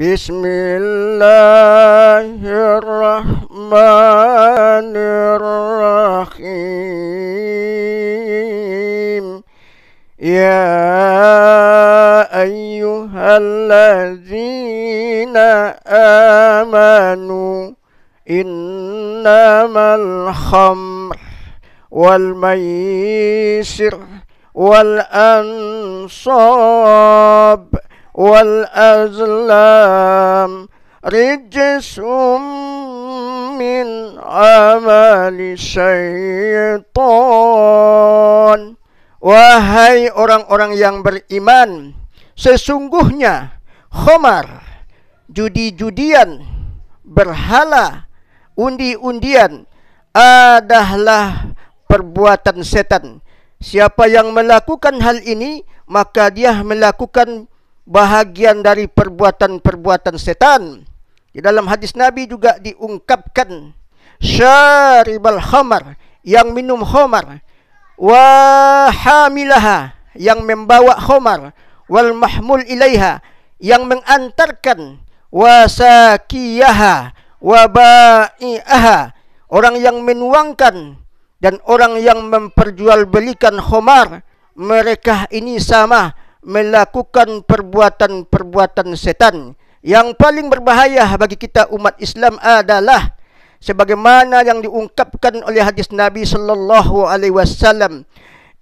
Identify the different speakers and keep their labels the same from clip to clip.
Speaker 1: بسم الله الرحمن الرحيم يا أيها الذين آمنوا إنما الخمر والميسر والأنصاب والأزلام رجس من عمل الشيطان
Speaker 2: Wahai orang-orang yang beriman Sesungguhnya Khomar Judi-judian Berhala Undi-undian Adalah perbuatan setan Siapa yang melakukan hal ini Maka dia melakukan perbuatan bahagian dari perbuatan-perbuatan setan. Di dalam hadis Nabi juga diungkapkan syaribal khamar yang minum khamar wa hamilaha yang membawa khamar wal mahmul ilaiha yang mengantarkan wa sakiyaha wa ba'iaha orang yang menuangkan dan orang yang memperjualbelikan khamar mereka ini sama melakukan perbuatan-perbuatan setan yang paling berbahaya bagi kita umat Islam adalah sebagaimana yang diungkapkan oleh hadis Nabi sallallahu alaihi wasallam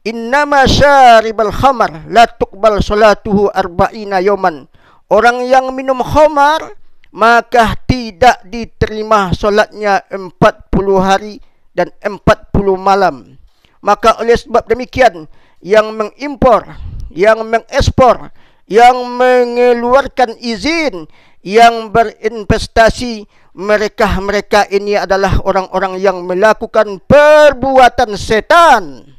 Speaker 2: innama syaribal khamar la tuqbal salatuhu arba'ina yawman orang yang minum khamar maka tidak diterima solatnya 40 hari dan 40 malam maka oleh sebab demikian yang mengimpor yang mengekspor, yang mengeluarkan izin, yang berinvestasi. Mereka-mereka ini adalah orang-orang yang melakukan perbuatan setan.